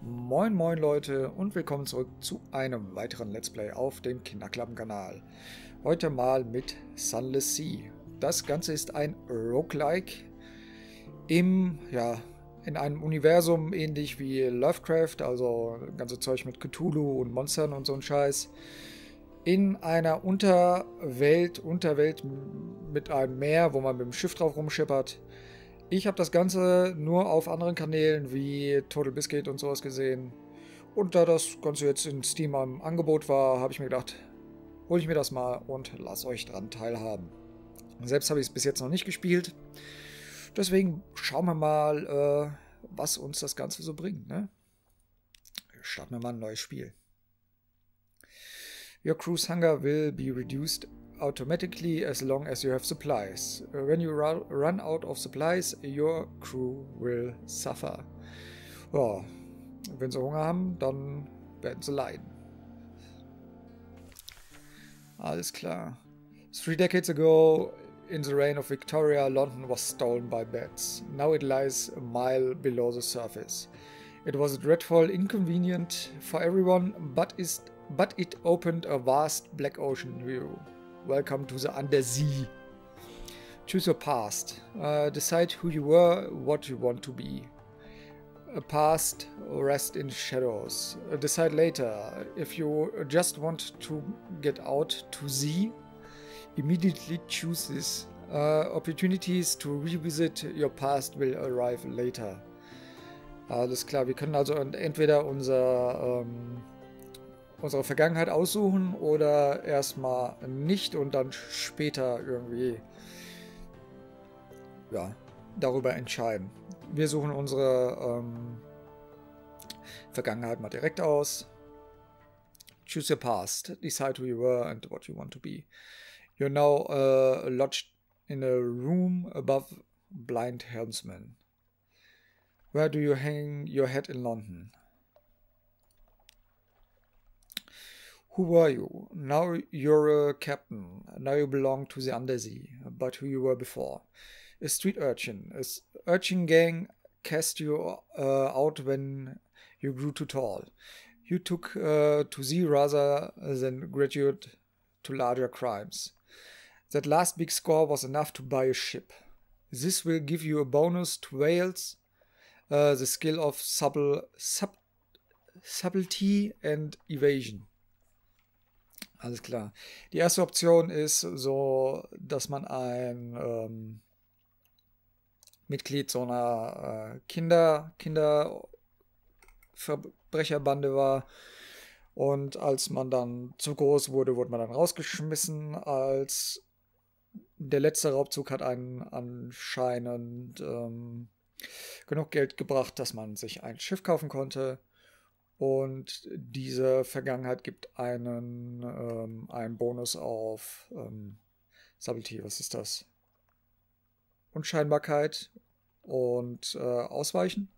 Moin moin Leute und willkommen zurück zu einem weiteren Let's Play auf dem Kinderklappen-Kanal. Heute mal mit Sunless Sea. Das Ganze ist ein Roguelike im, ja, in einem Universum ähnlich wie Lovecraft, also ganze Zeug mit Cthulhu und Monstern und so ein Scheiß. In einer Unterwelt, Unterwelt mit einem Meer, wo man mit dem Schiff drauf rumschippert ich habe das Ganze nur auf anderen Kanälen wie Total Biscuit und sowas gesehen. Und da das Ganze jetzt in Steam am Angebot war, habe ich mir gedacht, hole ich mir das mal und lasse euch dran teilhaben. Selbst habe ich es bis jetzt noch nicht gespielt. Deswegen schauen wir mal, äh, was uns das Ganze so bringt. Ne? Starten wir mal ein neues Spiel. Your cruise hunger will be reduced automatically as long as you have supplies. Uh, when you run out of supplies, your crew will suffer. Ja, wenn sie Hunger haben, dann werden sie leiden. Alles klar. Three decades ago, in the reign of Victoria, London was stolen by bats. Now it lies a mile below the surface. It was dreadful, inconvenient for everyone, but, is, but it opened a vast black ocean view. Welcome to the Undersea. Choose your past. Uh, decide who you were, what you want to be. A past rest in shadows. Uh, decide later if you just want to get out to Z, Immediately choose this. Uh, opportunities to revisit your past will arrive later. Uh, alles klar, wir können also entweder unser ähm, unsere Vergangenheit aussuchen oder erstmal nicht und dann später irgendwie ja, darüber entscheiden. Wir suchen unsere ähm, Vergangenheit mal direkt aus. Choose your past. Decide who you were and what you want to be. You're now uh, lodged in a room above Blind Helmsman. Where do you hang your head in London? Who were you? Now you're a captain. Now you belong to the Undersea, but who you were before. A street urchin. A urchin gang cast you uh, out when you grew too tall. You took uh, to sea rather than graduate to larger crimes. That last big score was enough to buy a ship. This will give you a bonus to Wales, uh, the skill of subtle, sub, subtlety and evasion. Alles klar. Die erste Option ist so, dass man ein ähm, Mitglied so einer äh, Kinder, Kinderverbrecherbande war. Und als man dann zu groß wurde, wurde man dann rausgeschmissen. Als der letzte Raubzug hat einen anscheinend ähm, genug Geld gebracht, dass man sich ein Schiff kaufen konnte. Und diese Vergangenheit gibt einen, ähm, einen Bonus auf ähm, Subtlety, was ist das? Unscheinbarkeit und äh, Ausweichen.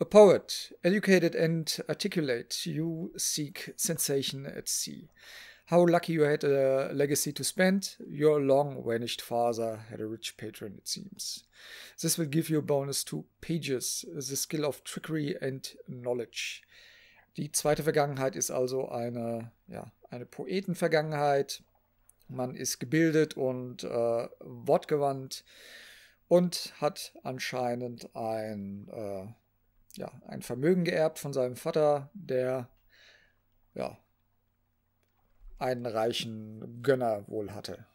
A poet, educated and articulate, you seek sensation at sea. How lucky you had a legacy to spend. Your long vanished father had a rich patron, it seems. This will give you a bonus to pages, the skill of trickery and knowledge. Die zweite Vergangenheit ist also eine, ja, eine Poetenvergangenheit. Man ist gebildet und äh, wortgewandt und hat anscheinend ein, äh, ja, ein Vermögen geerbt von seinem Vater, der ja, einen reichen Gönner wohl hatte.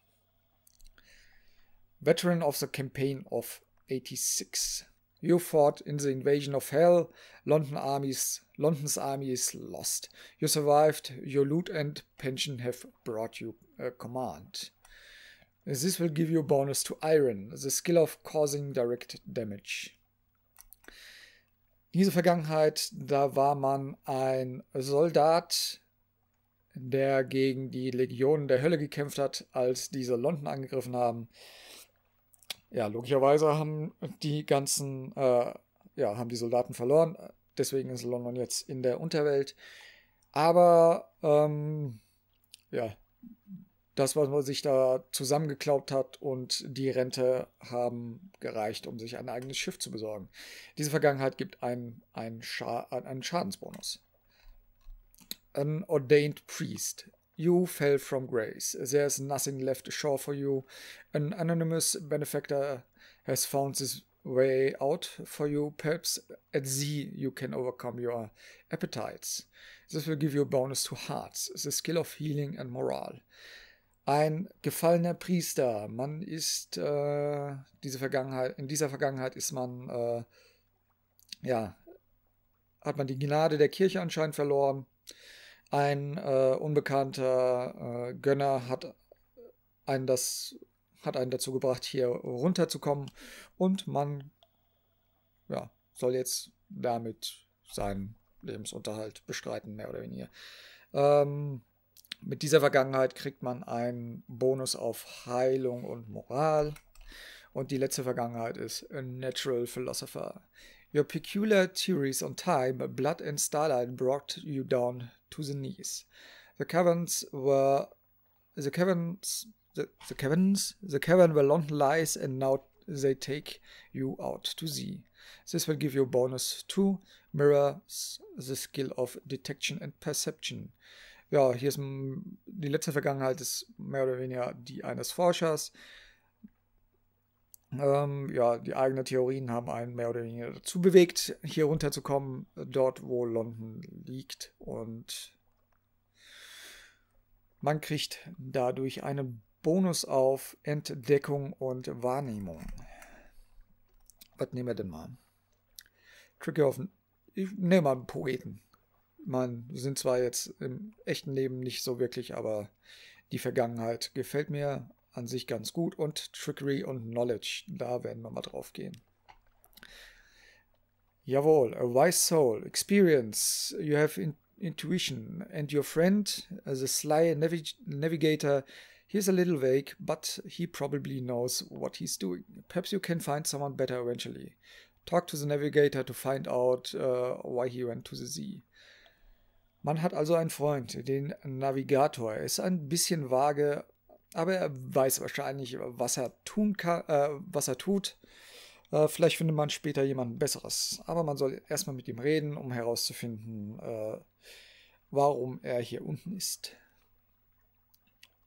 Veteran of the Campaign of 86. You fought in the invasion of hell. London armies, London's army is lost. You survived. Your loot and pension have brought you a uh, command. This will give you bonus to iron, the skill of causing direct damage. Diese Vergangenheit, da war man ein Soldat der gegen die Legionen der Hölle gekämpft hat, als diese London angegriffen haben. Ja, logischerweise haben die ganzen, äh, ja, haben die Soldaten verloren. Deswegen ist London jetzt in der Unterwelt. Aber, ähm, ja, das, was man sich da zusammengeklaubt hat und die Rente haben gereicht, um sich ein eigenes Schiff zu besorgen. Diese Vergangenheit gibt einem einen, Scha einen Schadensbonus an ordained priest. You fell from grace. There is nothing left ashore for you. An anonymous benefactor has found this way out for you. Perhaps at sea you can overcome your appetites. This will give you a bonus to hearts, the skill of healing and morale. Ein gefallener Priester. Man ist äh, diese Vergangenheit, in dieser Vergangenheit ist man äh, ja hat man die Gnade der Kirche anscheinend verloren. Ein äh, unbekannter äh, Gönner hat einen, das, hat einen dazu gebracht, hier runterzukommen. Und man ja, soll jetzt damit seinen Lebensunterhalt bestreiten, mehr oder weniger. Ähm, mit dieser Vergangenheit kriegt man einen Bonus auf Heilung und Moral. Und die letzte Vergangenheit ist A Natural Philosopher. Your peculiar theories on time, blood, and starlight brought you down to the knees. The caverns were the caverns the, the caverns the cavern where London lies, and now they take you out to sea. This will give you a bonus two mirrors the skill of detection and perception. Ja, hier ist die letzte Vergangenheit ist mehr oder weniger die eines Forschers. Ähm, ja, die eigenen Theorien haben einen mehr oder weniger dazu bewegt, hier runterzukommen, dort wo London liegt. Und man kriegt dadurch einen Bonus auf Entdeckung und Wahrnehmung. Was nehmen wir denn mal? Tricky auf. Ich nehme mal einen Poeten. Man sind zwar jetzt im echten Leben nicht so wirklich, aber die Vergangenheit gefällt mir an sich ganz gut und Trickery und Knowledge, da werden wir mal drauf gehen. Jawohl, a wise soul, experience, you have in intuition, and your friend, as a sly navig navigator, he's a little vague, but he probably knows what he's doing. Perhaps you can find someone better eventually. Talk to the navigator to find out uh, why he went to the sea. Man hat also einen Freund, den Navigator. Er ist ein bisschen vage aber er weiß wahrscheinlich, was er tun kann, äh, was er tut. Äh, vielleicht findet man später jemand Besseres. Aber man soll erstmal mit ihm reden, um herauszufinden, äh, warum er hier unten ist.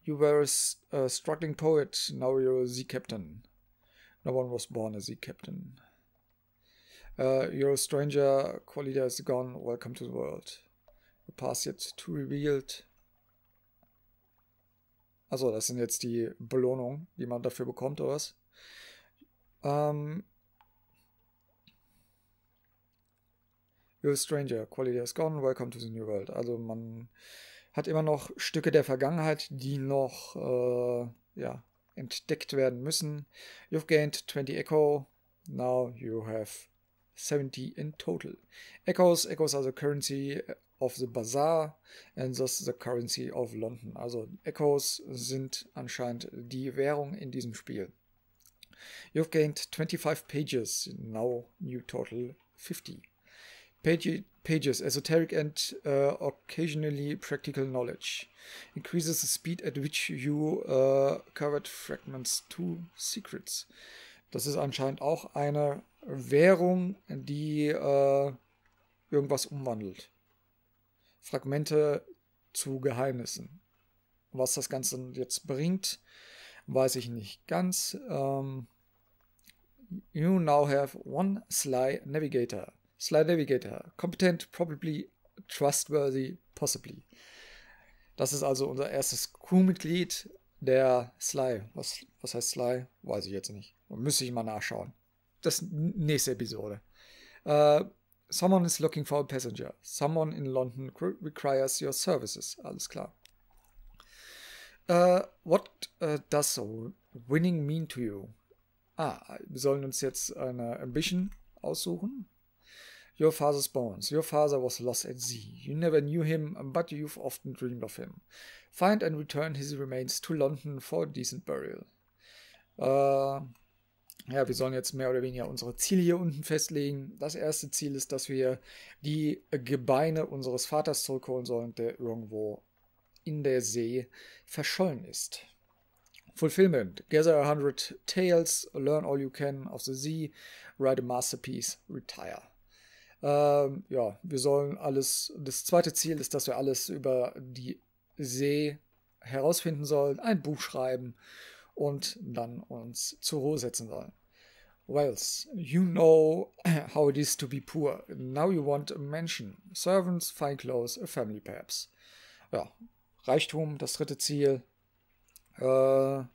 You were a uh, struggling poet, now you're a sea captain. No one was born a sea captain. Uh, you're a stranger, quality is gone, welcome to the world. The past yet too revealed, Achso, das sind jetzt die Belohnungen, die man dafür bekommt, oder was? Ähm. You're a stranger, quality has gone, welcome to the new world. Also man hat immer noch Stücke der Vergangenheit, die noch äh, ja, entdeckt werden müssen. You've gained 20 Echo, now you have 70 in total. Echoes, Echoes also Currency, of the Bazaar and thus the currency of London. Also Echoes sind anscheinend die Währung in diesem Spiel. You've gained 25 pages, now new total 50. Page, pages, esoteric and uh, occasionally practical knowledge. Increases the speed at which you uh, covered fragments to secrets. Das ist anscheinend auch eine Währung, die uh, irgendwas umwandelt. Fragmente zu Geheimnissen. Was das Ganze jetzt bringt, weiß ich nicht ganz. Um, ähm, you now have one Sly Navigator. Sly Navigator. Competent, probably, trustworthy, possibly. Das ist also unser erstes Crewmitglied, der Sly. Was, was heißt Sly? Weiß ich jetzt nicht. Müsste ich mal nachschauen. Das nächste Episode. Äh, Someone is looking for a passenger. Someone in London requires your services. Alles klar. Uh, what uh, does winning mean to you? Ah, wir sollen uns jetzt eine Ambition aussuchen. Your father's bones. Your father was lost at sea. You never knew him, but you've often dreamed of him. Find and return his remains to London for a decent burial. Äh, ja, wir sollen jetzt mehr oder weniger unsere Ziele hier unten festlegen. Das erste Ziel ist, dass wir die Gebeine unseres Vaters zurückholen sollen, der irgendwo in der See verschollen ist. Fulfillment. Gather a hundred Tales, learn all you can of the sea, write a masterpiece, retire. Ähm, ja, wir sollen alles. Das zweite Ziel ist, dass wir alles über die See herausfinden sollen, ein Buch schreiben und dann uns zur Ruhe setzen sollen. Wells, you know how it is to be poor. Now you want a mansion, servants, fine clothes, a family perhaps. Ja, Reichtum, das dritte Ziel. Äh, wir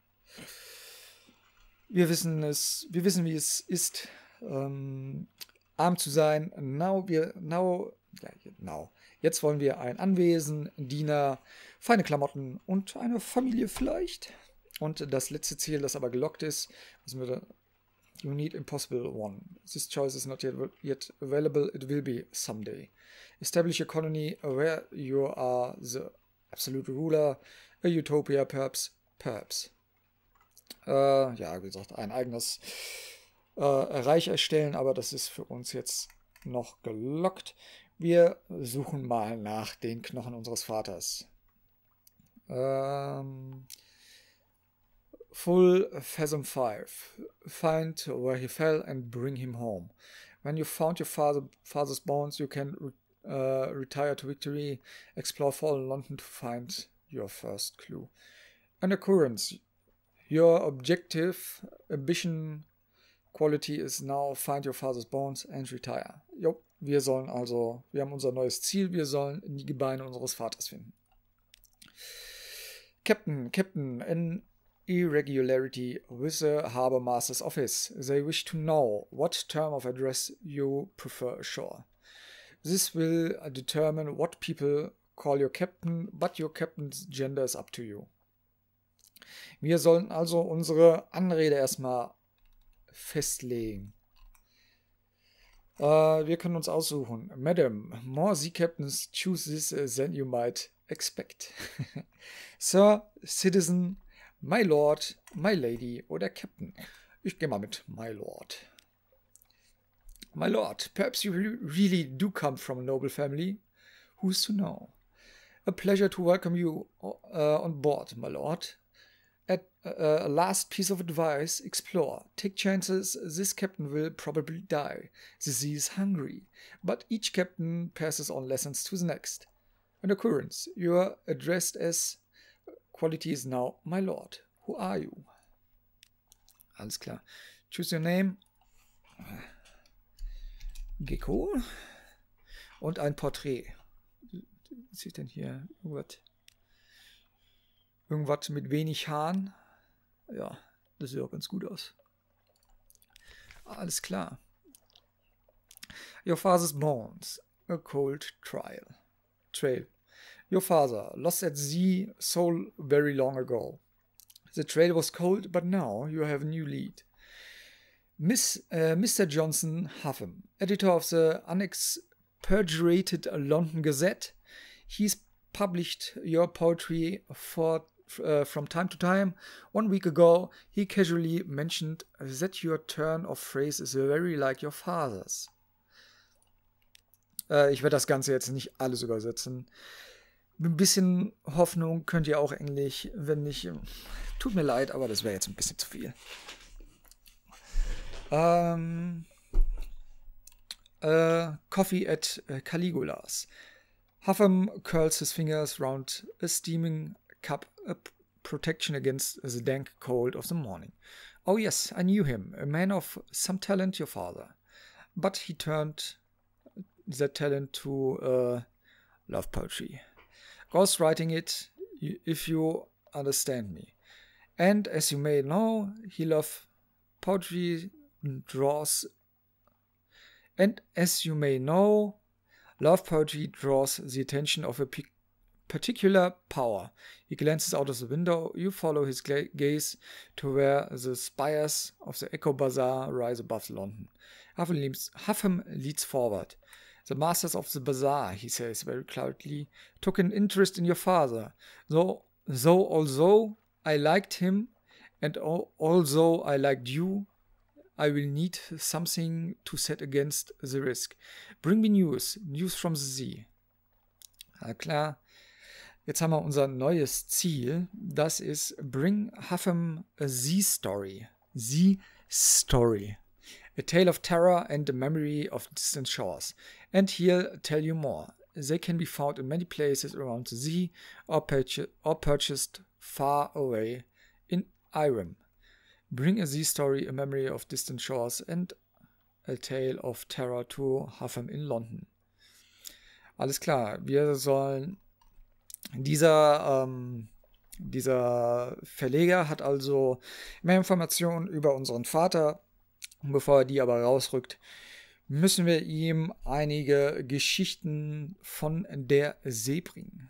wissen es, wir wissen, wie es ist, ähm, arm zu sein. Now wir, now, now. Jetzt wollen wir ein Anwesen, Diener, feine Klamotten und eine Familie vielleicht. Und das letzte Ziel, das aber gelockt ist, müssen wir You need impossible one. This choice is not yet, yet available. It will be someday. Establish a colony where you are the absolute ruler. A utopia, perhaps. Perhaps. Äh, ja, wie gesagt, ein eigenes äh, Reich erstellen, aber das ist für uns jetzt noch gelockt. Wir suchen mal nach den Knochen unseres Vaters. Ähm, Full Phasm 5. Find where he fell and bring him home. When you found your father, father's bones, you can re uh, retire to victory, explore fallen London to find your first clue. An occurrence. Your objective, ambition, quality is now find your father's bones and retire. Jo, wir sollen also, wir haben unser neues Ziel, wir sollen die Gebeine unseres Vaters finden. Captain, Captain, in irregularity with the harbour master's office. They wish to know what term of address you prefer ashore. This will determine what people call your Captain, but your Captain's gender is up to you. Wir sollen also unsere Anrede erstmal festlegen. Uh, wir können uns aussuchen. Madam, more sea captains choose this than you might expect. Sir, citizen, my Lord, My Lady oder Captain. Ich gehe mal mit My Lord. My Lord, perhaps you really do come from a noble family. Who's to know? A pleasure to welcome you uh, on board, my lord. At uh, a last piece of advice, explore. Take chances, this captain will probably die. The sea is hungry. But each captain passes on lessons to the next. An occurrence, you are addressed as Quality is now my lord. Who are you? Alles klar. Choose your name. Gecko. Und ein Porträt. Was ich denn hier? Irgendwas. Irgendwas mit wenig Haaren. Ja, das sieht auch ganz gut aus. Alles klar. Your father's bones. A cold trial. Trail. Your father lost at sea so very long ago. The trail was cold, but now you have a new lead. Miss, uh, Mr. Johnson Huffam, editor of the unexpurgated London Gazette, he's published your poetry for uh, from time to time. One week ago, he casually mentioned that your turn of phrase is very like your father's. Äh, ich werde das Ganze jetzt nicht alles übersetzen ein bisschen Hoffnung könnt ihr auch Englisch. Wenn nicht, tut mir leid, aber das wäre jetzt ein bisschen zu viel. Ähm, äh, Coffee at äh, Caligula's. Huffam curls his fingers round a steaming cup a protection against the dank cold of the morning. Oh yes, I knew him, a man of some talent, your father. But he turned that talent to uh, love poetry. ghostwriting it if you understand me. And as you may know, he loves poetry, mm, draws, and as you may know, love poetry draws the attention of a particular power. He glances out of the window, you follow his gaze to where the spires of the Echo Bazaar rise above London. Huffam leads forward. The masters of the bazaar, he says very cloudily. took an interest in your father, though, though although I liked him, and although I liked you, I will need something to set against the risk. Bring me news, news from the sea. Ah, klar, jetzt haben wir unser neues Ziel. Das ist Bring Huffam a Sea Story. Sea Story. A Tale of Terror and the Memory of Distant Shores. and he'll tell you more. They can be found in many places around the sea or, purchase, or purchased far away in Irem. Bring a sea story, a memory of distant shores, and a tale of terror to Huffham in London. Alles klar, wir sollen dieser ähm, dieser Verleger hat also mehr Informationen über unseren Vater, bevor er die aber rausrückt, müssen wir ihm einige Geschichten von der See bringen.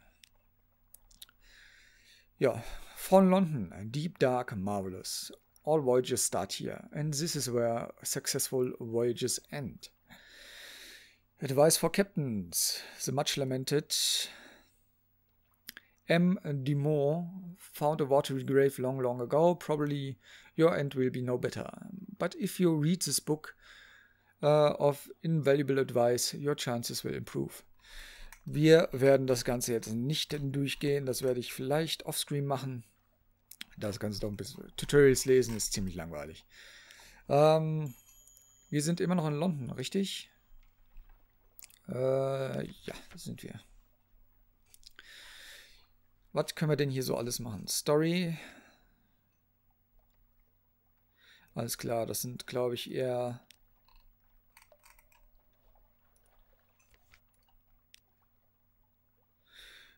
Ja, from London, deep dark, marvelous. All voyages start here, and this is where successful voyages end. Advice for captains, the much lamented M. Dumont found a watery grave long, long ago. Probably your end will be no better. But if you read this book, uh, of invaluable advice, your chances will improve. Wir werden das Ganze jetzt nicht durchgehen, das werde ich vielleicht offscreen machen. Das Ganze doch ein bisschen Tutorials lesen, ist ziemlich langweilig. Ähm, wir sind immer noch in London, richtig? Äh, ja, sind wir. Was können wir denn hier so alles machen? Story. Alles klar, das sind, glaube ich, eher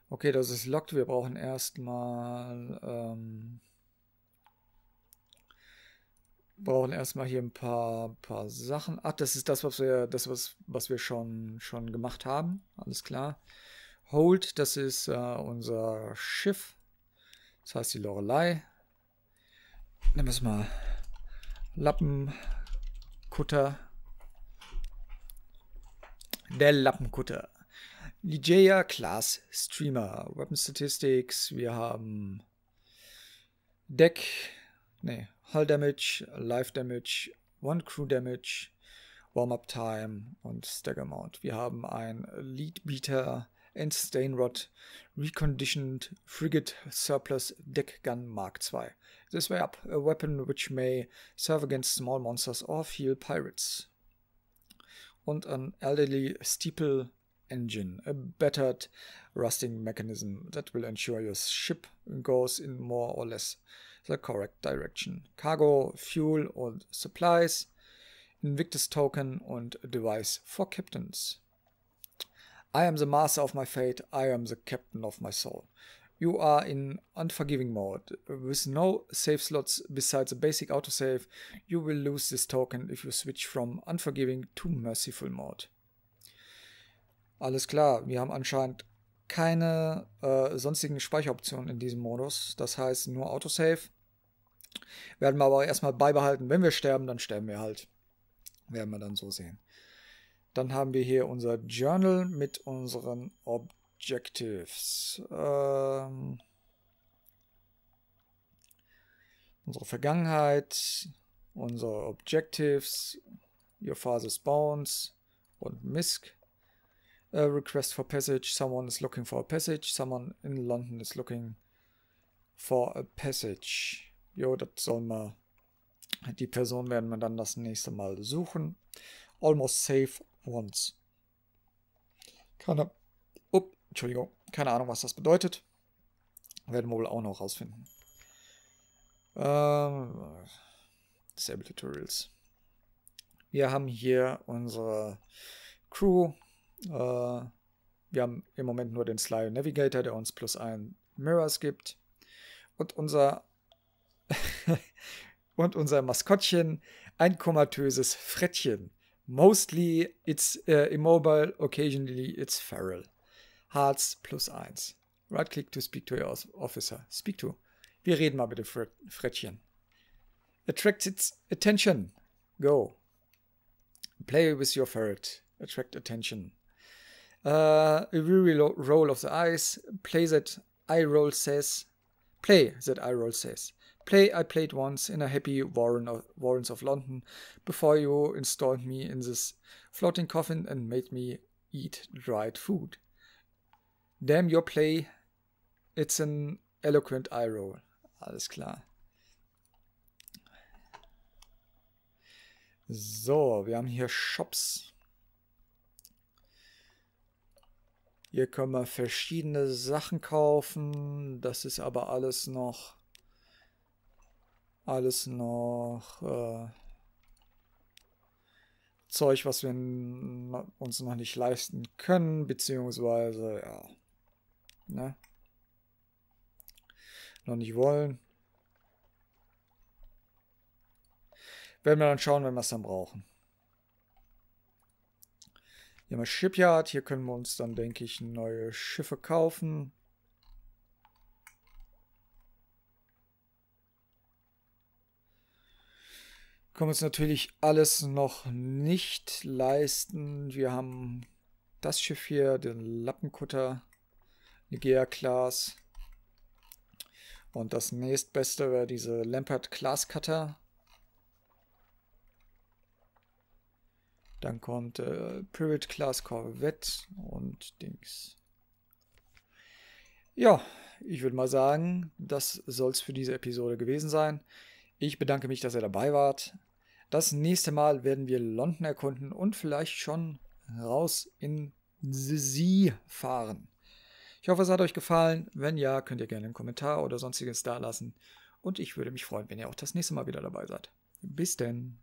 Okay, das ist locked. Wir brauchen erstmal. Ähm, brauchen erstmal hier ein paar, paar Sachen. Ach, das ist das, was wir, das, was, was wir schon, schon gemacht haben. Alles klar. Hold, das ist äh, unser Schiff. Das heißt die Lorelei. Nehmen wir es mal. Lappenkutter. Der Lappenkutter. Ligeia Class Streamer, Weapon Statistics, wir haben Deck, nee, Hull Damage, Life Damage, One Crew Damage, Warm-Up Time und Stagger Amount. Wir haben ein Lead Beater, and Stain Rod, Reconditioned Frigate Surplus Deck Gun Mark II. This way up, a weapon which may serve against small monsters or heal pirates. Und ein Elderly Steeple engine, a battered rusting mechanism that will ensure your ship goes in more or less the correct direction. Cargo, fuel or supplies, Invictus token and a device for captains. I am the master of my fate, I am the captain of my soul. You are in unforgiving mode. With no save slots besides a basic autosave, you will lose this token if you switch from unforgiving to merciful mode. Alles klar, wir haben anscheinend keine äh, sonstigen Speicheroptionen in diesem Modus. Das heißt nur Autosave. Werden wir aber erstmal beibehalten. Wenn wir sterben, dann sterben wir halt. Werden wir dann so sehen. Dann haben wir hier unser Journal mit unseren Objectives. Ähm, unsere Vergangenheit, unsere Objectives, Your Father's Bones und MISC a request for passage, someone is looking for a passage, someone in London is looking for a passage. Jo, das sollen wir, die Person werden wir dann das nächste Mal suchen. Almost safe once. Keine, up, Entschuldigung, keine Ahnung, was das bedeutet. Werden wir wohl auch noch rausfinden. Ähm, Disable Tutorials. Wir haben hier unsere Crew äh, wir haben im Moment nur den Sly Navigator, der uns plus ein Mirrors gibt. Und unser und unser Maskottchen, ein komatöses Frettchen. Mostly it's uh, immobile, occasionally it's feral. Hearts plus eins. Right click to speak to your officer. Speak to. Wir reden mal mit dem Frettchen. Attract its attention. Go. Play with your ferret. Attract attention. Uh, a weary roll of the eyes. Play that eye roll says. Play that eye roll says. Play I played once in a happy warren of, warrens of London before you installed me in this floating coffin and made me eat dried food. Damn your play. It's an eloquent eye roll. Alles klar. So, wir haben hier Shops. Hier kann man verschiedene Sachen kaufen. Das ist aber alles noch alles noch äh, Zeug, was wir uns noch nicht leisten können, beziehungsweise ja, ne? noch nicht wollen. Werden wir dann schauen, wenn wir es dann brauchen. Hier haben wir Shipyard. Hier können wir uns dann, denke ich, neue Schiffe kaufen. Können wir uns natürlich alles noch nicht leisten. Wir haben das Schiff hier, den Lappenkutter, Nigeria Class. Und das nächstbeste wäre diese Lampert Class Cutter. Dann kommt äh, Pirate Class Corvette und Dings. Ja, ich würde mal sagen, das soll es für diese Episode gewesen sein. Ich bedanke mich, dass ihr dabei wart. Das nächste Mal werden wir London erkunden und vielleicht schon raus in Sie fahren. Ich hoffe, es hat euch gefallen. Wenn ja, könnt ihr gerne einen Kommentar oder sonstiges da lassen. Und ich würde mich freuen, wenn ihr auch das nächste Mal wieder dabei seid. Bis denn.